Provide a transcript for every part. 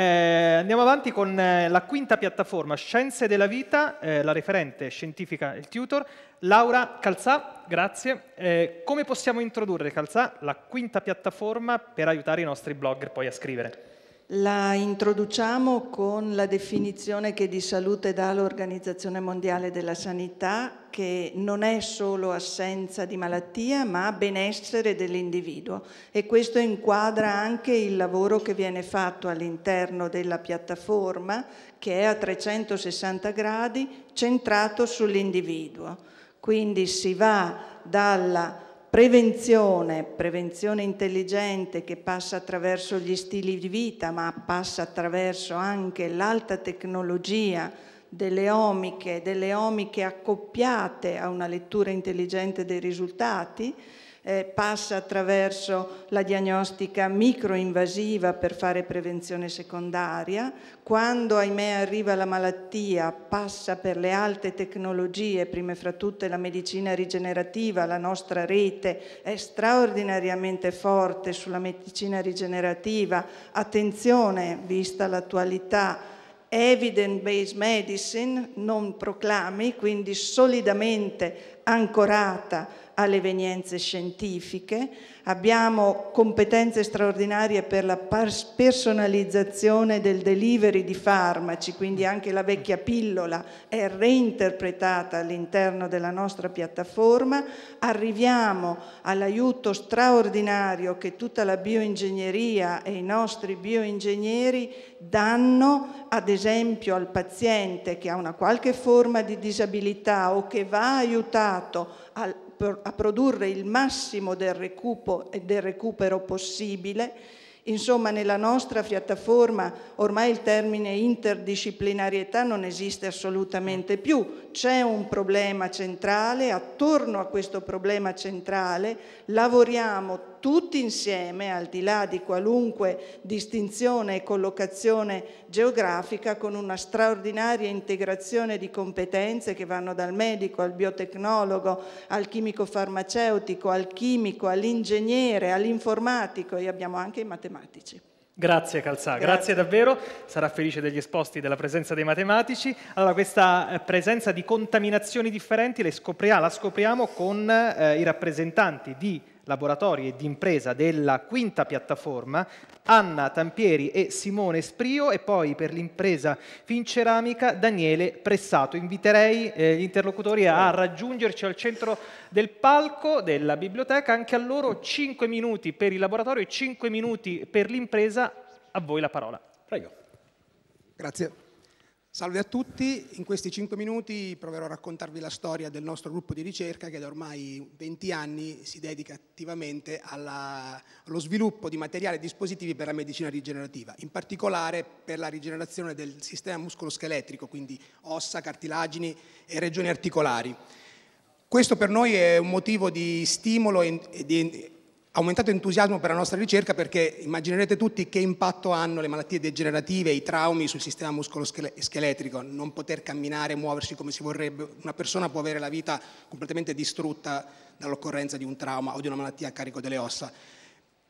Eh, andiamo avanti con eh, la quinta piattaforma, Scienze della Vita, eh, la referente scientifica il tutor, Laura Calzà, grazie. Eh, come possiamo introdurre, Calzà, la quinta piattaforma per aiutare i nostri blogger poi a scrivere? La introduciamo con la definizione che di salute dà l'Organizzazione Mondiale della Sanità, che non è solo assenza di malattia, ma benessere dell'individuo e questo inquadra anche il lavoro che viene fatto all'interno della piattaforma che è a 360 gradi centrato sull'individuo. Quindi si va dalla prevenzione, prevenzione intelligente che passa attraverso gli stili di vita, ma passa attraverso anche l'alta tecnologia delle omiche, delle omiche accoppiate a una lettura intelligente dei risultati, eh, passa attraverso la diagnostica microinvasiva per fare prevenzione secondaria, quando ahimè arriva la malattia passa per le alte tecnologie, prime fra tutte la medicina rigenerativa, la nostra rete è straordinariamente forte sulla medicina rigenerativa, attenzione vista l'attualità evidence-based medicine, non proclami, quindi solidamente ancorata alle evenienze scientifiche, abbiamo competenze straordinarie per la personalizzazione del delivery di farmaci, quindi anche la vecchia pillola è reinterpretata all'interno della nostra piattaforma, arriviamo all'aiuto straordinario che tutta la bioingegneria e i nostri bioingegneri danno ad esempio al paziente che ha una qualche forma di disabilità o che va aiutato portato a, a produrre il massimo del recupero, del recupero possibile, Insomma, nella nostra piattaforma ormai il termine interdisciplinarietà non esiste assolutamente più. C'è un problema centrale, attorno a questo problema centrale lavoriamo tutti insieme, al di là di qualunque distinzione e collocazione geografica, con una straordinaria integrazione di competenze che vanno dal medico al biotecnologo, al chimico farmaceutico, al chimico, all'ingegnere, all'informatico e abbiamo anche i matematici. Grazie Calzà, grazie. grazie. davvero, sarà felice degli esposti della presenza dei matematici. Allora questa eh, presenza di contaminazioni differenti scopriamo, la scopriamo con eh, i rappresentanti di laboratori e di impresa della quinta piattaforma, Anna Tampieri e Simone Sprio e poi per l'impresa Finceramica Daniele Pressato. Inviterei eh, gli interlocutori a raggiungerci al centro del palco della biblioteca, anche a loro 5 minuti per il laboratorio e 5 minuti per l'impresa. A voi la parola. Prego. Grazie. Salve a tutti, in questi 5 minuti proverò a raccontarvi la storia del nostro gruppo di ricerca che da ormai 20 anni si dedica attivamente alla, allo sviluppo di materiali e dispositivi per la medicina rigenerativa, in particolare per la rigenerazione del sistema muscoloscheletrico, quindi ossa, cartilagini e regioni articolari. Questo per noi è un motivo di stimolo e di aumentato entusiasmo per la nostra ricerca perché immaginerete tutti che impatto hanno le malattie degenerative, i traumi sul sistema muscoloscheletrico, non poter camminare, muoversi come si vorrebbe, una persona può avere la vita completamente distrutta dall'occorrenza di un trauma o di una malattia a carico delle ossa.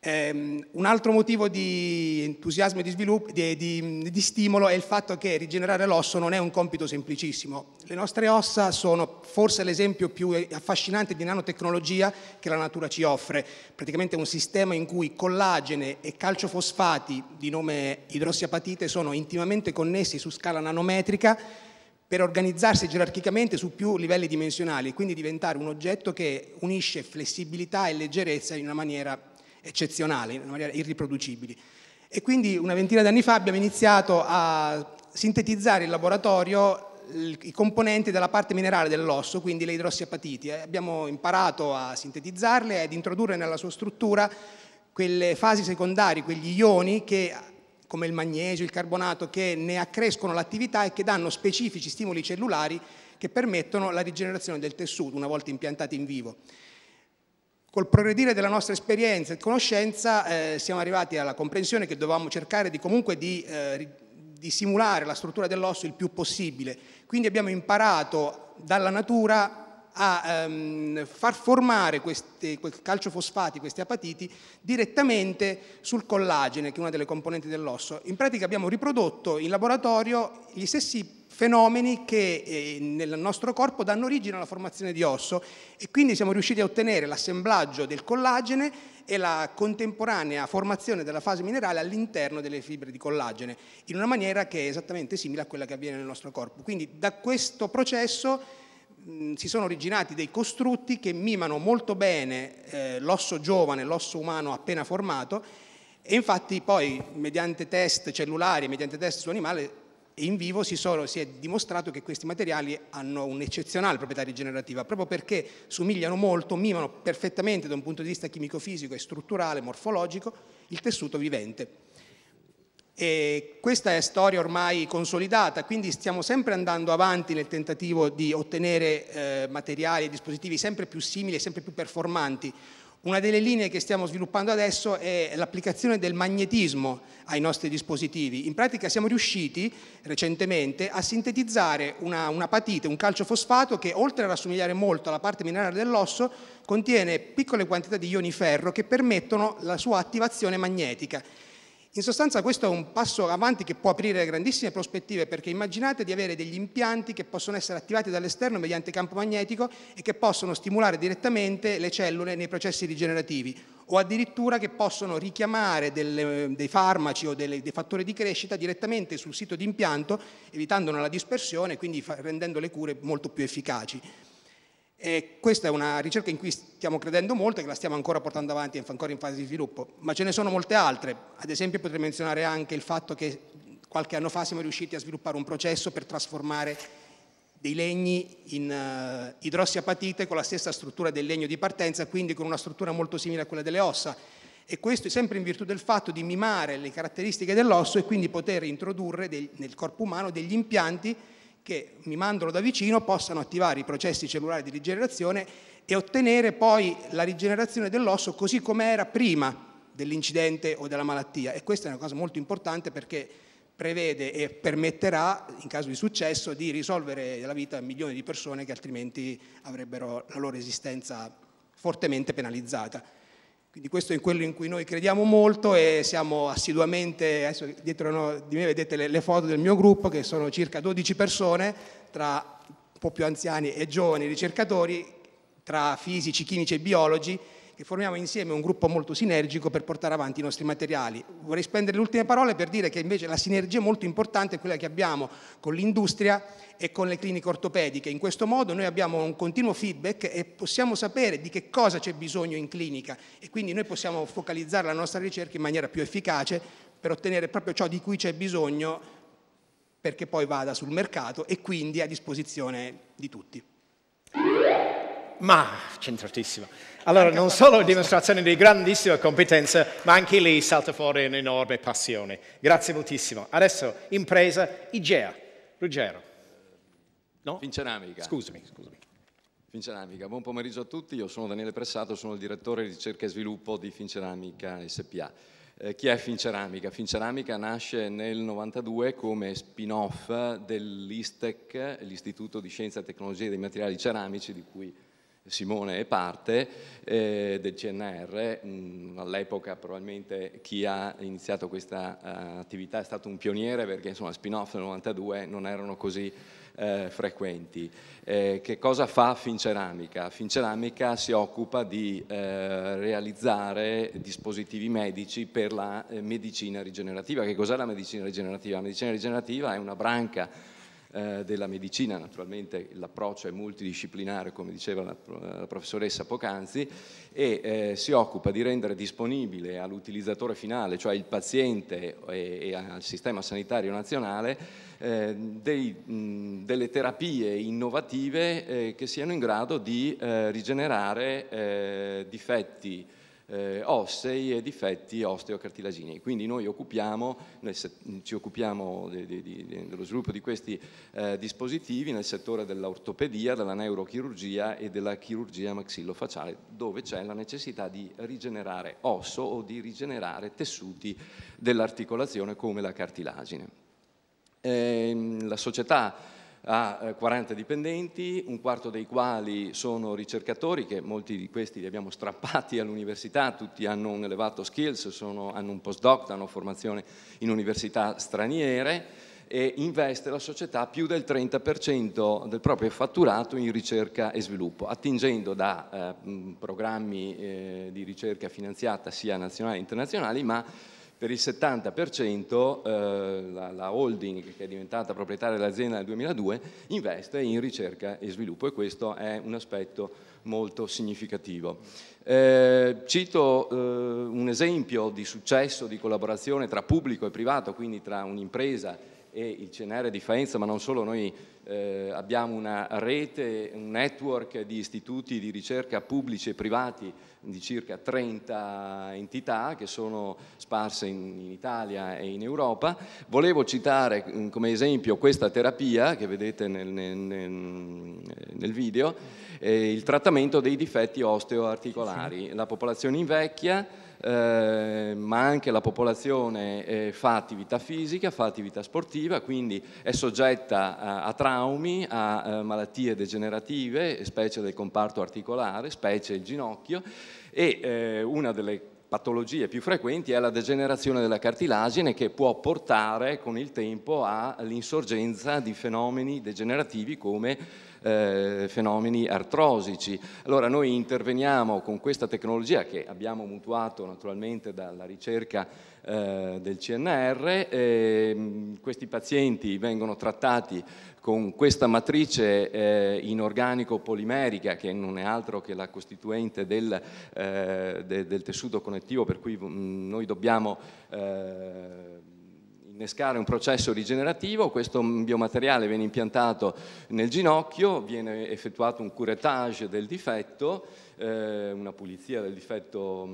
Ehm, un altro motivo di entusiasmo e di, sviluppo, di, di, di, stimolo è il fatto che rigenerare l'osso non è un compito semplicissimo. Le nostre ossa sono forse l'esempio più affascinante di nanotecnologia che la natura ci offre, praticamente un sistema in cui collagene e calciofosfati di nome idrossiapatite sono intimamente connessi su scala nanometrica per organizzarsi gerarchicamente su più livelli dimensionali e quindi diventare un oggetto che unisce flessibilità e leggerezza in una maniera eccezionali, in maniera irriproducibili. E quindi una ventina di anni fa abbiamo iniziato a sintetizzare in laboratorio i componenti della parte minerale dell'osso, quindi le idrossiapatiti. Abbiamo imparato a sintetizzarle e ad introdurre nella sua struttura quelle fasi secondarie, quegli ioni che, come il magnesio, il carbonato, che ne accrescono l'attività e che danno specifici stimoli cellulari che permettono la rigenerazione del tessuto una volta impiantati in vivo. Col progredire della nostra esperienza e conoscenza eh, siamo arrivati alla comprensione che dovevamo cercare di comunque di, eh, di simulare la struttura dell'osso il più possibile. Quindi abbiamo imparato dalla natura a ehm, far formare questi calciofosfati, questi apatiti, direttamente sul collagene, che è una delle componenti dell'osso. In pratica abbiamo riprodotto in laboratorio gli stessi fenomeni che eh, nel nostro corpo danno origine alla formazione di osso e quindi siamo riusciti a ottenere l'assemblaggio del collagene e la contemporanea formazione della fase minerale all'interno delle fibre di collagene in una maniera che è esattamente simile a quella che avviene nel nostro corpo. Quindi da questo processo si sono originati dei costrutti che mimano molto bene eh, l'osso giovane, l'osso umano appena formato e infatti poi mediante test cellulari, mediante test su animale in vivo si, sono, si, è dimostrato che questi materiali hanno un'eccezionale proprietà rigenerativa, proprio perché somigliano molto, mimano perfettamente da un punto di vista chimico-fisico e strutturale, morfologico, il tessuto vivente. E questa è storia ormai consolidata, quindi stiamo sempre andando avanti nel tentativo di ottenere eh, materiali e dispositivi sempre più simili e sempre più performanti. Una delle linee che stiamo sviluppando adesso è l'applicazione del magnetismo ai nostri dispositivi. In pratica siamo riusciti recentemente a sintetizzare una, una patite, un calciofosfato che oltre a rassomigliare molto alla parte minerale dell'osso contiene piccole quantità di ioni ferro che permettono la sua attivazione magnetica. In sostanza questo è un passo avanti che può aprire grandissime prospettive perché immaginate di avere degli impianti che possono essere attivati dall'esterno mediante campo magnetico e che possono stimolare direttamente le cellule nei processi rigenerativi o addirittura che possono richiamare delle, dei farmaci o delle, dei fattori di crescita direttamente sul sito di impianto evitandone la dispersione e quindi rendendo le cure molto più efficaci. E questa è una ricerca in cui stiamo credendo molto e che la stiamo ancora portando avanti, ancora in fase di sviluppo, ma ce ne sono molte altre. Ad esempio potrei menzionare anche il fatto che qualche anno fa siamo riusciti a sviluppare un processo per trasformare dei legni in uh, idrossiapatite con la stessa struttura del legno di partenza, quindi con una struttura molto simile a quella delle ossa. E questo è sempre in virtù del fatto di mimare le caratteristiche dell'osso e quindi poter introdurre del, nel corpo umano degli impianti che mi mandano da vicino possano attivare i processi cellulari di rigenerazione e ottenere poi la rigenerazione dell'osso così come era prima dell'incidente o della malattia. E questa è una cosa molto importante perché prevede e permetterà, in caso di successo, di risolvere la vita a milioni di persone che altrimenti avrebbero la loro esistenza fortemente penalizzata. Quindi questo è quello in cui noi crediamo molto e siamo assiduamente, adesso dietro no, di me vedete le, le, foto del mio gruppo che sono circa 12 persone, tra un po' più anziani e giovani ricercatori, tra fisici, chimici e biologi e formiamo insieme un gruppo molto sinergico per portare avanti i nostri materiali. Vorrei spendere le ultime parole per dire che invece la sinergia molto importante è quella che abbiamo con l'industria e con le cliniche ortopediche. In questo modo noi abbiamo un continuo feedback e possiamo sapere di che cosa c'è bisogno in clinica e quindi noi possiamo focalizzare la nostra ricerca in maniera più efficace per ottenere proprio ciò di cui c'è bisogno perché poi vada sul mercato e quindi a disposizione di tutti. Ma, centratissima. Allora, non solo dimostrazione di grandissima competenza, ma anche lì salta fuori un'enorme passione. Grazie moltissimo. Adesso, impresa IGEA. Ruggero. No? Finceramica. Scusami, scusami. Finceramica, buon pomeriggio a tutti. Io sono Daniele Pressato, sono il direttore di ricerca e sviluppo di Finceramica SPA. Eh, chi è Finceramica? Finceramica nasce nel 92 come spin-off dell'ISTEC, l'Istituto di Scienza e Tecnologia dei Materiali Ceramici, di cui Simone è parte eh, del CNR, mm, all'epoca probabilmente chi ha iniziato questa uh, attività è stato un pioniere perché insomma spin-off del 92 non erano così eh, frequenti. Eh, che cosa fa Finceramica? Finceramica si occupa di eh, realizzare dispositivi medici per la eh, medicina rigenerativa. Che cos'è la medicina rigenerativa? La medicina rigenerativa è una branca eh, della medicina, naturalmente l'approccio è multidisciplinare come diceva la, eh, la professoressa Pocanzi e eh, si occupa di rendere disponibile all'utilizzatore finale, cioè il paziente e, eh, e al sistema sanitario nazionale, eh, dei, mh, delle terapie innovative che siano in grado di rigenerare difetti eh, ossei e difetti osteocartilagini. Quindi noi, occupiamo, noi ci occupiamo de, de, de, dello sviluppo di questi eh, dispositivi nel settore dell'ortopedia, della neurochirurgia e della chirurgia maxillofaciale, dove c'è la necessità di rigenerare osso o di rigenerare tessuti dell'articolazione come la cartilagine. Eh, la società ha 40 eh, dipendenti, un quarto dei quali sono ricercatori, che molti di questi li abbiamo strappati all'università, tutti hanno un elevato skills, sono, hanno un postdoc, hanno formazione in università straniere e investe la società più del 30% del proprio fatturato in ricerca e sviluppo, attingendo da eh, programmi eh, di ricerca finanziata sia nazionali che internazionali, ma per il 70% eh, la, la, holding che è diventata proprietaria dell'azienda nel 2002 investe in ricerca e sviluppo e questo è un aspetto molto significativo. Eh, cito eh, un esempio di successo di collaborazione tra pubblico e privato, quindi tra un'impresa e il CNR di Faenza, ma non solo noi eh, abbiamo una rete, un network di istituti di ricerca pubblici e privati di circa 30 entità che sono sparse in, in Italia e in Europa. Volevo citare mm, come esempio questa terapia che vedete nel, nel, nel video, eh, il trattamento dei difetti osteoarticolari. La popolazione invecchia Ehm, ma anche la popolazione eh, fa attività fisica, fa attività sportiva, quindi è soggetta a, a traumi, a, a eh, malattie degenerative, specie del comparto articolare, specie il ginocchio e eh, una delle patologie più frequenti è la degenerazione della cartilagine che può portare con il tempo all'insorgenza di fenomeni degenerativi come eh, fenomeni artrosici. Allora noi interveniamo con questa tecnologia che abbiamo mutuato naturalmente dalla ricerca eh, del CNR, eh, mm, questi pazienti vengono trattati con questa matrice eh, inorganico polimerica che non è altro che la costituente del, eh, del tessuto connettivo per cui mm, noi dobbiamo innescare un processo rigenerativo, questo biomateriale viene impiantato nel ginocchio, viene effettuato un curettage del difetto, eh, una pulizia del difetto mh,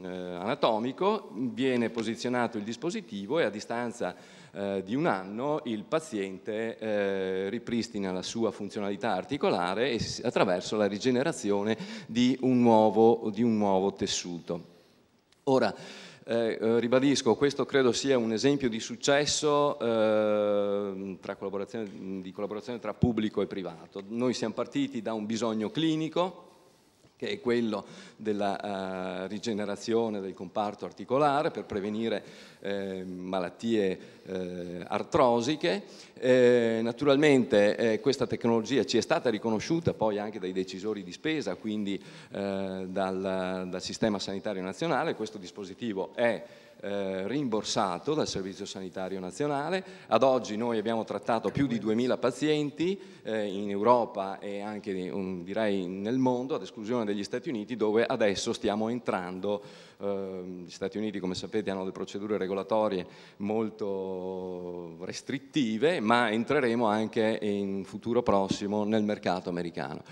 mm, eh, anatomico, viene posizionato il dispositivo e a distanza eh, di un anno il paziente eh, ripristina la sua funzionalità articolare e, attraverso la rigenerazione di un nuovo, di un nuovo tessuto. Ora, eh, eh, ribadisco, questo credo sia un esempio di successo eh, collaborazione, di collaborazione tra pubblico e privato. Noi siamo partiti da un bisogno clinico, che è quello della uh, rigenerazione del comparto articolare per prevenire eh, malattie eh, artrosiche. Eh, naturalmente eh, questa tecnologia ci è stata riconosciuta poi anche dai decisori di spesa, quindi eh, dal, dal Sistema Sanitario Nazionale, questo dispositivo è eh, rimborsato dal Servizio Sanitario Nazionale. Ad oggi noi abbiamo trattato più di 2.000 pazienti eh, in Europa e anche um, direi nel mondo, ad esclusione degli Stati Uniti, dove adesso stiamo entrando. Eh, gli Stati Uniti, come sapete, hanno delle procedure regolatorie molto restrittive, ma entreremo anche in futuro prossimo nel mercato americano.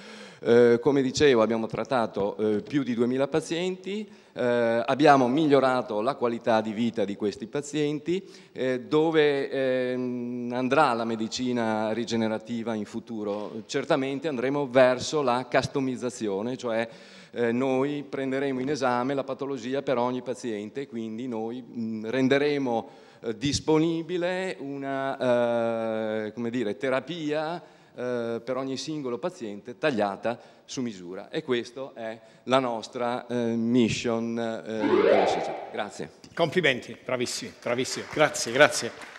Eh, come dicevo, abbiamo trattato eh, più di 2.000 pazienti eh, abbiamo migliorato la qualità di vita di questi pazienti, eh, dove eh, andrà la medicina rigenerativa in futuro? Certamente andremo verso la customizzazione, cioè eh, noi prenderemo in esame la patologia per ogni paziente, quindi noi mh, renderemo eh, disponibile una eh, dire, terapia eh, per ogni singolo paziente tagliata su misura. E questa è la nostra eh, mission eh, della società. Grazie. Complimenti, bravissimi, bravissimi. Grazie, grazie.